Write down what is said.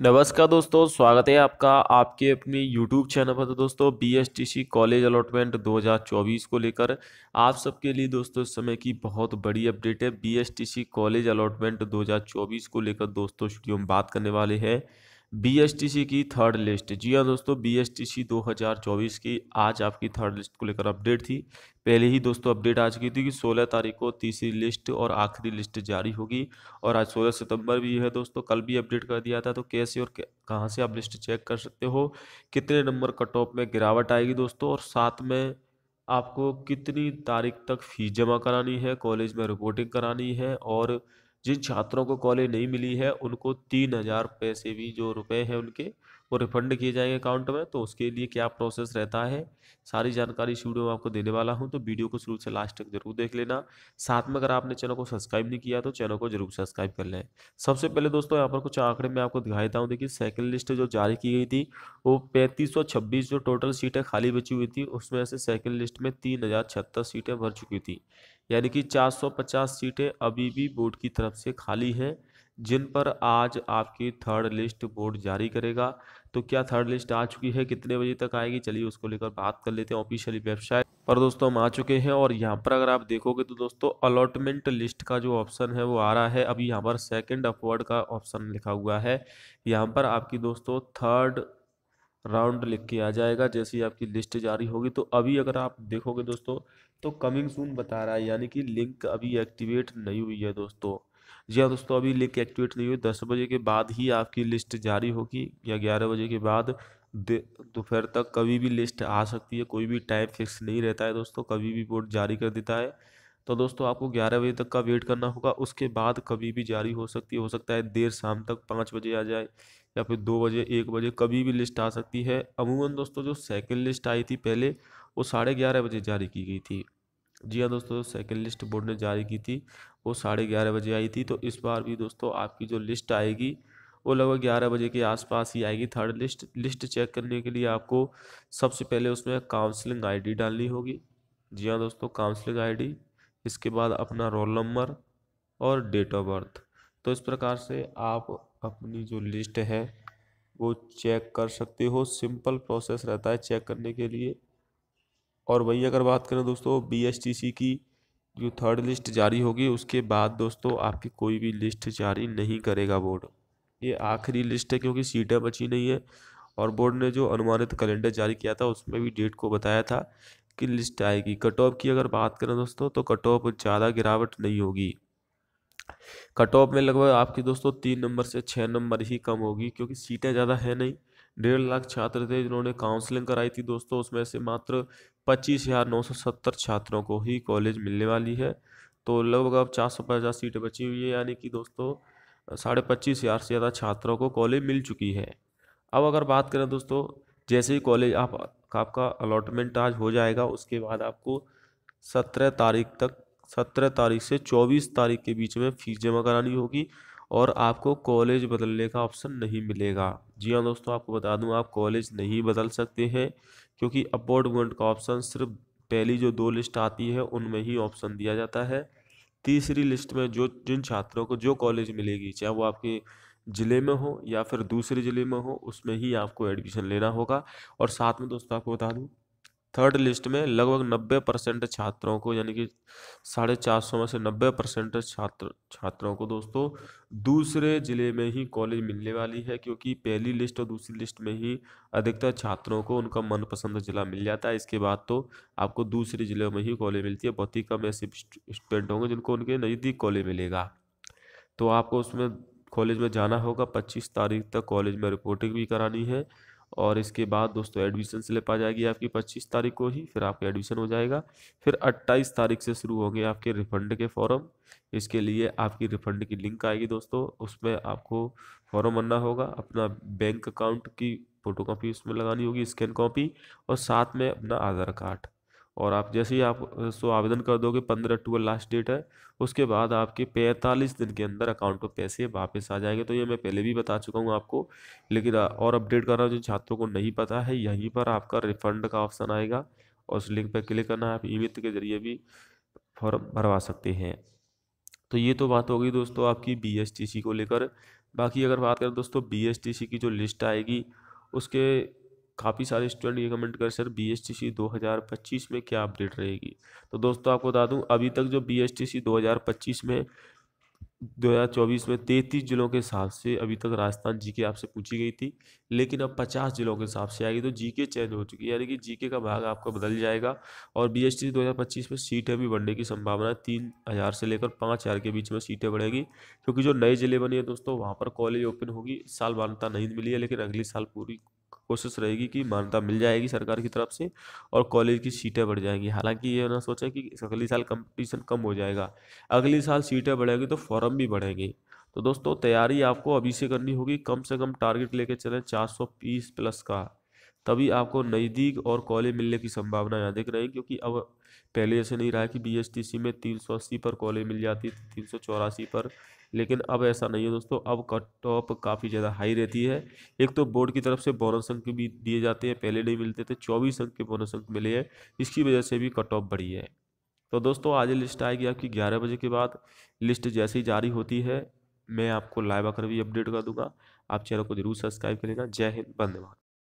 नमस्कार दोस्तों स्वागत है आपका आपके अपने YouTube चैनल पर तो दोस्तों बी कॉलेज अलॉटमेंट 2024 को लेकर आप सबके लिए दोस्तों इस समय की बहुत बड़ी अपडेट है बी कॉलेज अलॉटमेंट 2024 को लेकर दोस्तों स्टूडियो में बात करने वाले हैं बीएसटीसी की थर्ड लिस्ट जी हाँ दोस्तों बीएसटीसी 2024 की आज आपकी थर्ड लिस्ट को लेकर अपडेट थी पहले ही दोस्तों अपडेट आ चुकी थी कि 16 तारीख को तीसरी लिस्ट और आखिरी लिस्ट जारी होगी और आज 16 सितंबर भी है दोस्तों कल भी अपडेट कर दिया था तो कैसे और कहाँ से आप लिस्ट चेक कर सकते हो कितने नंबर कट ऑफ में गिरावट आएगी दोस्तों और साथ में आपको कितनी तारीख तक फीस जमा करानी है कॉलेज में रिपोर्टिंग करानी है और जिन छात्रों को कॉलेज नहीं मिली है उनको तीन हज़ार पैसे भी जो रुपए हैं उनके वो रिफंड किए जाएंगे अकाउंट में तो उसके लिए क्या प्रोसेस रहता है सारी जानकारी इस वीडियो में आपको देने वाला हूँ तो वीडियो को शुरू से लास्ट तक जरूर देख लेना साथ में अगर आपने चैनल को सब्सक्राइब नहीं किया तो चैनल को जरूर सब्सक्राइब कर लें सबसे पहले दोस्तों यहाँ पर कुछ आंकड़े मैं आपको दिखाई देता हूँ देखिए सेकंड लिस्ट जो जारी की गई थी वो पैंतीस जो टोटल सीटें खाली बची हुई थी उसमें से सेकेंड लिस्ट में तीन सीटें भर चुकी थी यानी कि पचास सीटें अभी भी बोर्ड की तरफ से खाली हैं जिन पर आज आपकी थर्ड लिस्ट बोर्ड जारी करेगा तो क्या थर्ड लिस्ट आ चुकी है कितने बजे तक आएगी चलिए उसको लेकर बात कर लेते हैं ऑफिशियली वेबसाइट पर दोस्तों हम आ चुके हैं और यहाँ पर अगर आप देखोगे तो दोस्तों अलॉटमेंट लिस्ट का जो ऑप्शन है वो आ रहा है अभी यहाँ पर सेकेंड अपवर्ड का ऑप्शन लिखा हुआ है यहाँ पर आपकी दोस्तों थर्ड राउंड लिख के आ जाएगा जैसे ही आपकी लिस्ट जारी होगी तो अभी अगर आप देखोगे दोस्तों तो कमिंग सून बता रहा है यानी कि लिंक अभी एक्टिवेट नहीं हुई है दोस्तों जी हाँ दोस्तों अभी लिंक एक्टिवेट नहीं हुई दस बजे के बाद ही आपकी लिस्ट जारी होगी या ग्यारह बजे के बाद दोपहर तक कभी भी लिस्ट आ सकती है कोई भी टाइम फिक्स नहीं रहता है दोस्तों कभी भी बोर्ड जारी कर देता है तो दोस्तों आपको ग्यारह बजे तक का वेट करना होगा उसके बाद कभी भी जारी हो सकती हो सकता है देर शाम तक पाँच बजे आ जाए या फिर दो बजे एक बजे कभी भी लिस्ट आ सकती है अमूमन दोस्तों जो सेकंड लिस्ट आई थी पहले वो साढ़े ग्यारह बजे जारी की गई थी जी हाँ दोस्तों सेकेंड लिस्ट बोर्ड ने जारी की थी वो साढ़े ग्यारह बजे आई थी तो इस बार भी दोस्तों आपकी जो लिस्ट आएगी वो लगभग ग्यारह बजे के आसपास ही आएगी थर्ड लिस्ट लिस्ट चेक करने के लिए आपको सबसे पहले उसमें काउंसलिंग आईडी डालनी होगी जी हाँ दोस्तों काउंसलिंग आईडी इसके बाद अपना रोल नंबर और डेट ऑफ बर्थ तो इस प्रकार से आप अपनी जो लिस्ट है वो चेक कर सकते हो सिंपल प्रोसेस रहता है चेक करने के लिए और वही अगर बात करें दोस्तों बी की जो थर्ड लिस्ट जारी होगी उसके बाद दोस्तों आपकी कोई भी लिस्ट जारी नहीं करेगा बोर्ड ये आखिरी लिस्ट है क्योंकि सीटें बची नहीं है और बोर्ड ने जो अनुमानित कैलेंडर जारी किया था उसमें भी डेट को बताया था कि लिस्ट आएगी कट ऑफ की अगर बात करें दोस्तों तो कट ऑफ ज़्यादा गिरावट नहीं होगी कट ऑफ में लगभग आपकी दोस्तों तीन नंबर से छः नंबर ही कम होगी क्योंकि सीटें ज़्यादा है नहीं डेढ़ लाख छात्र थे जिन्होंने काउंसलिंग कराई थी दोस्तों उसमें से मात्र पच्चीस हज़ार नौ सौ सत्तर छात्रों को ही कॉलेज मिलने वाली है तो लगभग अब चार सौ पचास सीटें बची हुई है यानी कि दोस्तों साढ़े पच्चीस हज़ार से ज़्यादा छात्रों को कॉलेज मिल चुकी है अब अगर बात करें दोस्तों जैसे ही कॉलेज आप आपका अलॉटमेंट आज हो जाएगा उसके बाद आपको सत्रह तारीख तक सत्रह तारीख से चौबीस तारीख के बीच में फ़ीस जमा करानी होगी और आपको कॉलेज बदलने का ऑप्शन नहीं मिलेगा जी हाँ दोस्तों आपको बता दूं आप कॉलेज नहीं बदल सकते हैं क्योंकि अपॉइंटमेंट का ऑप्शन सिर्फ पहली जो दो लिस्ट आती है उनमें ही ऑप्शन दिया जाता है तीसरी लिस्ट में जो जिन छात्रों को जो कॉलेज मिलेगी चाहे वो आपके ज़िले में हो या फिर दूसरे ज़िले में हो उसमें ही आपको एडमिशन लेना होगा और साथ में दोस्तों आपको बता दूँ थर्ड लिस्ट में लगभग नब्बे परसेंट छात्रों को यानी कि साढ़े चार सौ में से नब्बे परसेंट छात्र छात्रों को दोस्तों दूसरे ज़िले में ही कॉलेज मिलने वाली है क्योंकि पहली लिस्ट और दूसरी लिस्ट में ही अधिकतर छात्रों को उनका मनपसंद ज़िला मिल जाता है इसके बाद तो आपको दूसरे ज़िले में ही कॉलेज मिलती है बहुत ही कम ऐसे स्टूडेंट होंगे जिनको उनके नज़दीक कॉलेज मिलेगा तो आपको उसमें कॉलेज में जाना होगा पच्चीस तारीख तक कॉलेज में रिपोर्टिंग भी करानी है और इसके बाद दोस्तों एडमिशन स्लिप आ जाएगी आपकी 25 तारीख को ही फिर आपका एडमिशन हो जाएगा फिर 28 तारीख से शुरू होंगे आपके रिफंड के फॉर्म इसके लिए आपकी रिफंड की लिंक आएगी दोस्तों उसमें आपको फॉर्म भरना होगा अपना बैंक अकाउंट की फ़ोटो कापी उसमें लगानी होगी स्कैन कॉपी और साथ में अपना आधार कार्ड और आप जैसे ही आप सो आवेदन कर दोगे पंद्रह अक्टूबर लास्ट डेट है उसके बाद आपके पैंतालीस दिन के अंदर अकाउंट में पैसे वापस आ जाएंगे तो ये मैं पहले भी बता चुका हूँ आपको लेकिन और अपडेट करना जो छात्रों को नहीं पता है यहीं पर आपका रिफंड का ऑप्शन आएगा और उस लिंक पर क्लिक करना आप ई के जरिए भी फॉर्म भरवा सकते हैं तो ये तो बात हो गई दोस्तों आपकी बी को लेकर बाकी अगर बात करें दोस्तों बी की जो लिस्ट आएगी उसके काफ़ी सारे स्टूडेंट ये कमेंट कर sir B S T C दो हज़ार पच्चीस में क्या अपडेट रहेगी तो दोस्तों आपको बता दूं अभी तक जो बी एस टी सी दो हज़ार पच्चीस में दो हज़ार चौबीस में तैंतीस जिलों के हिसाब से अभी तक राजस्थान जी के आपसे पूछी गई थी लेकिन अब पचास जिलों के हिसाब से आएगी तो जी के चेंज हो चुकी है यानी कि जी के का भाग आपका बदल जाएगा और बी एस टी सी दो हज़ार पच्चीस में सीटें भी बढ़ने की संभावना है तीन हज़ार से लेकर पाँच हज़ार के बीच में सीटें बढ़ेंगी क्योंकि जो नए ज़िले बने हैं दोस्तों वहाँ पर कॉलेज ओपन होगी इस साल मान्यता नहीं मिली है लेकिन अगले साल पूरी कोशिश रहेगी कि मान्यता मिल जाएगी सरकार की तरफ से और कॉलेज की सीटें बढ़ जाएंगी हालांकि ये ना सोचें कि अगले साल कंपटीशन कम हो जाएगा अगले साल सीटें बढ़ेंगी तो फॉर्म भी बढ़ेंगे तो दोस्तों तैयारी आपको अभी से करनी होगी कम से कम टारगेट लेके चलें चार सौ प्लस का तभी आपको नज़दीक और कॉलेज मिलने की संभावना यहाँ दिख रहे हैं क्योंकि अब पहले ऐसे नहीं रहा है कि बी में तीन सौ अस्सी पर कॉलेज मिल जाती थी तीन सौ चौरासी पर लेकिन अब ऐसा नहीं है दोस्तों अब कट ऑफ काफ़ी ज़्यादा हाई रहती है एक तो बोर्ड की तरफ से बोनस अंक भी दिए जाते हैं पहले नहीं मिलते थे चौबीस अंक के बोनस अंक मिले हैं इसकी वजह से भी कट ऑफ बढ़ी है तो दोस्तों आज लिस्ट आएगी आपकी ग्यारह बजे के बाद लिस्ट जैसे ही जारी होती है मैं आपको लाइव आकर भी अपडेट कर दूंगा आप चैनल को जरूर सब्सक्राइब करेगा जय हिंद धन्यवाद